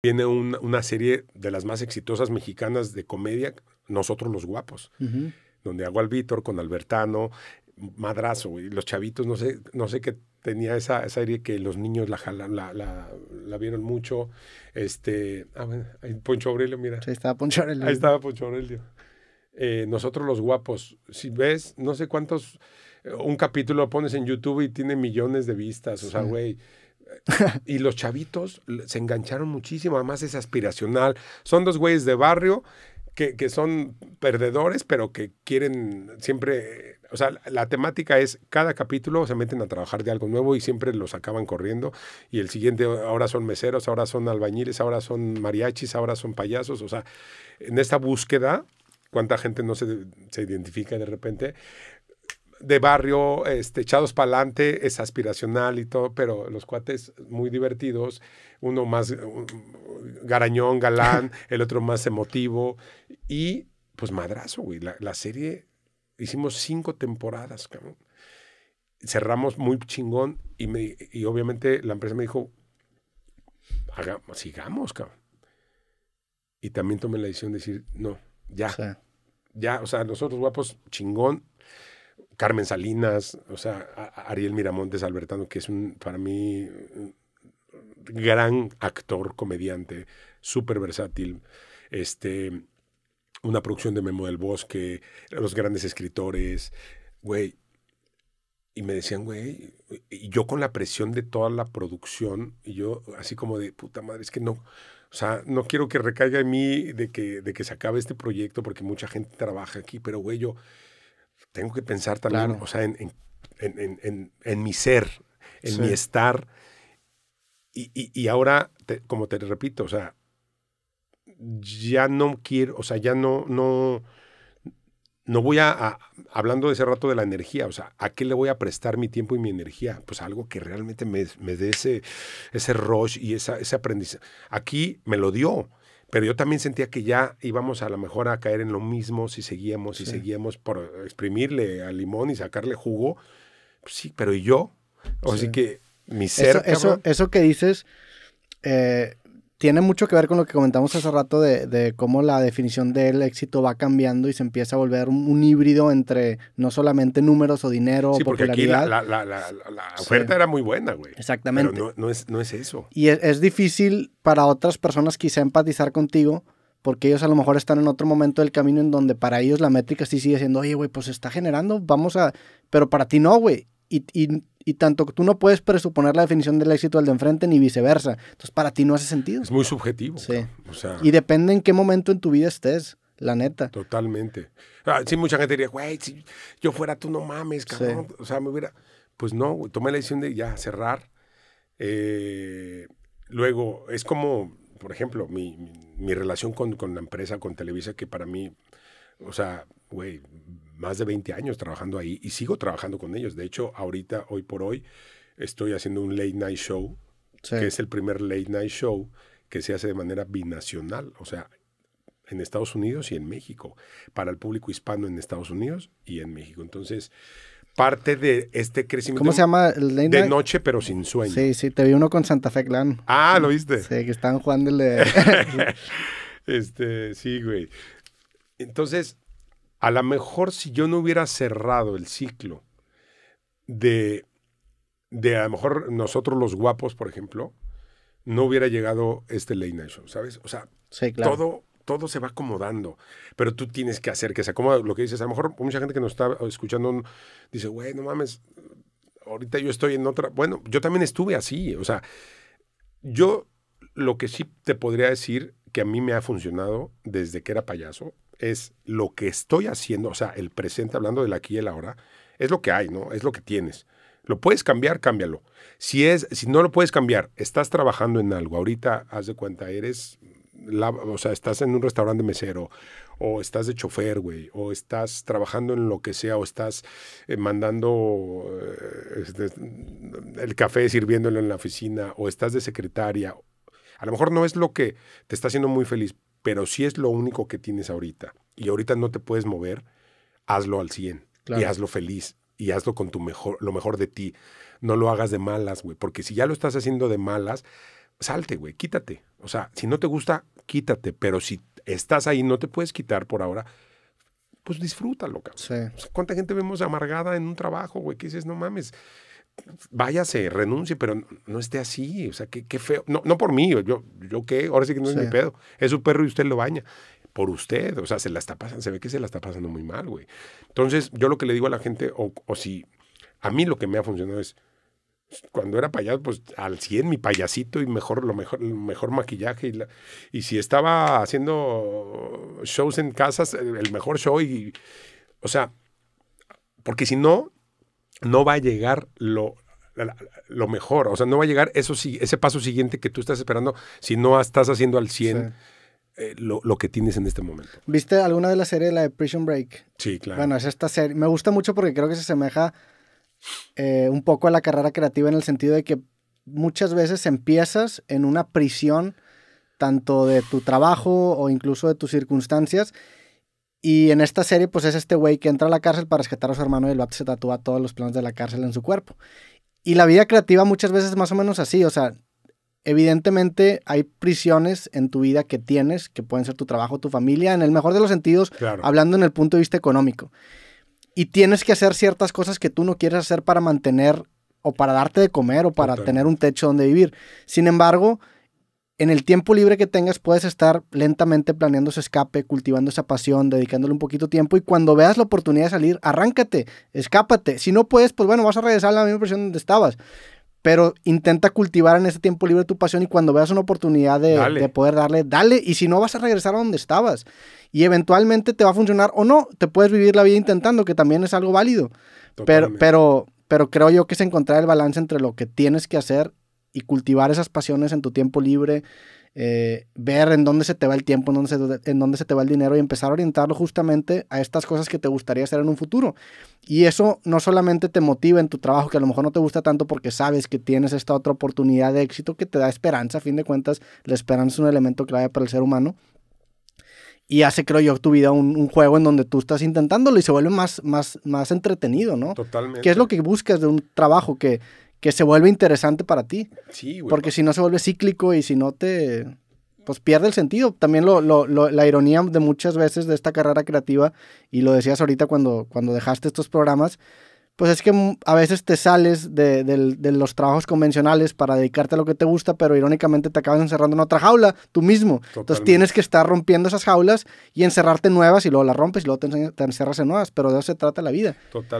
Tiene una serie de las más exitosas mexicanas de comedia, Nosotros los Guapos, donde hago al Víctor con Albertano, Madrazo, y los chavitos, no sé, no sé qué tenía esa, esa serie que los niños la, la, la, vieron mucho. Este, ah, Poncho Aurelio, mira. Ahí estaba Poncho Aurelio. Ahí estaba Poncho Aurelio. Eh, nosotros los guapos, si ves, no sé cuántos, un capítulo lo pones en YouTube y tiene millones de vistas, o sea, güey. y los chavitos se engancharon muchísimo, además es aspiracional. Son dos güeyes de barrio que, son perdedores, pero que quieren siempre, o sea, la temática es cada capítulo se meten a trabajar de algo nuevo y siempre los acaban corriendo y el siguiente, ahora son meseros, ahora son albañiles, ahora son mariachis, ahora son payasos, o sea, en esta búsqueda, cuánta gente no se, se identifica de repente, de barrio, este, echados para adelante, es aspiracional y todo, pero los cuates muy divertidos, uno más garañón, galán, el otro más emotivo y pues madrazo, güey. La, serie, hicimos cinco temporadas, cabrón. Cerramos muy chingón y, me, y obviamente la empresa me dijo, hagamos, sigamos, cabrón. Y también tomé la decisión de decir, no, ya. Ya, o sea, nosotros guapos, chingón. Carmen Salinas, o sea, Ariel Miramontes Albertano, que es un, para mí gran actor, comediante, súper versátil. Este, una producción de Memo del Bosque, los grandes escritores, güey. Y me decían, güey, y yo con la presión de toda la producción, y yo así como de, puta madre, es que no, o sea, no quiero que recaiga en mí de que, de que se acabe este proyecto porque mucha gente trabaja aquí, pero güey, yo tengo que pensar también, o sea, en, mi ser, en mi estar. Y, ahora, como te repito, o sea, ya no quiero, o sea, ya no, no, no voy a, hablando de ese rato de la energía, o sea, ¿a qué le voy a prestar mi tiempo y mi energía? Pues algo que realmente me, me dé ese, ese rush y esa, ese aprendizaje. Aquí me lo dio, pero yo también sentía que ya íbamos a lo mejor a caer en lo mismo si seguíamos y si seguíamos por exprimirle al limón y sacarle jugo. Pues sí, pero ¿y yo? Así que mi ser. Eso, eso, que dices, eh, tiene mucho que ver con lo que comentamos hace rato de, cómo la definición del éxito va cambiando y se empieza a volver un, híbrido entre no solamente números o dinero. Sí, porque aquí la, oferta era muy buena, güey. Exactamente. Pero no, es, eso. Y es, difícil para otras personas quizá empatizar contigo. Porque ellos a lo mejor están en otro momento del camino en donde para ellos la métrica sí sigue siendo, oye, güey, pues está generando, vamos a... Pero para ti no, güey. Y, y, y tanto tú no puedes presuponer la definición del éxito al de enfrente ni viceversa. Entonces, para ti no hace sentido. Es muy subjetivo. Sí. Y depende en qué momento en tu vida estés. La neta. Totalmente. Ah, sí, mucha gente diría, güey, si yo fuera tú, no mames, cabrón. O sea, me hubiera. Pues no, güey, tomé la decisión de ya cerrar. Eh, luego, es como, por ejemplo, mi, mi, mi relación con, con, la empresa, con Televisa, que para mí, o sea, güey, más de 20 años trabajando ahí y sigo trabajando con ellos. De hecho, ahorita, hoy por hoy, estoy haciendo un late night show, que es el primer late night show que se hace de manera binacional, o sea, en Estados Unidos y en México, para el público hispano en Estados Unidos y en México. Entonces, parte de este crecimiento. ¿Cómo se llama? El late de noche, pero sin sueño. Sí, sí, te vi uno con Santa Fe Clan. Ah, ¿lo viste? Sí, que están jugando el este, sí, güey. Entonces, a lo mejor si yo no hubiera cerrado el ciclo de, de a lo mejor nosotros los guapos, por ejemplo, no hubiera llegado este ley night ¿sabes? O sea, todo, todo se va acomodando, pero tú tienes que hacer que se acomode lo que dices. A lo mejor mucha gente que nos está escuchando dice, güey, no mames, ahorita yo estoy en otra. Bueno, yo también estuve así, o sea, yo lo que sí te podría decir que a mí me ha funcionado desde que era payaso es lo que estoy haciendo, o sea, el presente, hablando del aquí y el ahora, es lo que hay, ¿no? Es lo que tienes. Lo puedes cambiar, cámbialo. Si, es, si no lo puedes cambiar, estás trabajando en algo. Ahorita, haz de cuenta, eres, o sea, estás en un restaurante mesero, o estás de chofer, güey, o estás trabajando en lo que sea, o estás eh, mandando eh, este, el café sirviéndolo en la oficina, o estás de secretaria. A lo mejor no es lo que te está haciendo muy feliz, pero si es lo único que tienes ahorita y ahorita no te puedes mover, hazlo al 100 y hazlo feliz y hazlo con tu mejor, lo mejor de ti. No lo hagas de malas, güey, porque si ya lo estás haciendo de malas, salte, güey, quítate. O sea, si no te gusta, quítate, pero si estás ahí, no te puedes quitar por ahora, pues disfrútalo, cabrón. ¿Cuánta gente vemos amargada en un trabajo, güey? ¿Qué dices, no mames, váyase, renuncie, pero no esté así. O sea, qué, feo. No, por mí, yo, yo qué, ahora sí que no es mi pedo. Es su perro y usted lo baña. Por usted, o sea, se la está pasando, se ve que se la está pasando muy mal, güey. Entonces, yo lo que le digo a la gente, o, si a mí lo que me ha funcionado es, cuando era payaso, pues al 100 mi payasito y mejor, lo mejor, mejor maquillaje. Y, y, si estaba haciendo shows en casas, el mejor show. Y, o sea, porque si no, no va a llegar lo, lo mejor, o sea, no va a llegar eso, ese paso siguiente que tú estás esperando si no estás haciendo al 100 eh, lo, que tienes en este momento. ¿Viste alguna de las series, la de Prison Break? Sí, claro. Bueno, es esta serie, me gusta mucho porque creo que se asemeja eh, un poco a la carrera creativa en el sentido de que muchas veces empiezas en una prisión tanto de tu trabajo o incluso de tus circunstancias y en esta serie, pues es este güey que entra a la cárcel para rescatar a su hermano y el vato se tatúa todos los planos de la cárcel en su cuerpo. Y la vida creativa muchas veces más o menos así, o sea, evidentemente hay prisiones en tu vida que tienes, que pueden ser tu trabajo, tu familia, en el mejor de los sentidos, hablando en el punto de vista económico. Y tienes que hacer ciertas cosas que tú no quieres hacer para mantener o para darte de comer o para tener un techo donde vivir. Sin embargo, en el tiempo libre que tengas puedes estar lentamente planeando ese escape, cultivando esa pasión, dedicándole un poquito de tiempo y cuando veas la oportunidad de salir, arráncate, escápate. Si no puedes, pues bueno, vas a regresar a la misma presión donde estabas. Pero intenta cultivar en ese tiempo libre tu pasión y cuando veas una oportunidad de, poder darle, dale. Y si no, vas a regresar a donde estabas. Y eventualmente te va a funcionar o no. Te puedes vivir la vida intentando, que también es algo válido. Pero, pero, pero creo yo que es encontrar el balance entre lo que tienes que hacer y cultivar esas pasiones en tu tiempo libre, eh, ver en dónde se te va el tiempo, en dónde, se, en dónde se te va el dinero y empezar a orientarlo justamente a estas cosas que te gustaría hacer en un futuro. Y eso no solamente te motiva en tu trabajo, que a lo mejor no te gusta tanto porque sabes que tienes esta otra oportunidad de éxito que te da esperanza, a fin de cuentas, la esperanza es un elemento clave para el ser humano, y hace, creo yo, tu vida un, juego en donde tú estás intentándolo y se vuelve más, más, más entretenido, ¿no? Totalmente. Que es lo que buscas de un trabajo que, que se vuelve interesante para ti. Sí, Porque si no se vuelve cíclico y si no te... Pues pierde el sentido. También lo, la ironía de muchas veces de esta carrera creativa, y lo decías ahorita cuando, cuando dejaste estos programas, pues es que a veces te sales de, los trabajos convencionales para dedicarte a lo que te gusta, pero irónicamente te acabas encerrando en otra jaula tú mismo. Entonces tienes que estar rompiendo esas jaulas y encerrarte nuevas y luego las rompes y luego te, te, encerras en nuevas, pero de eso se trata la vida. Total.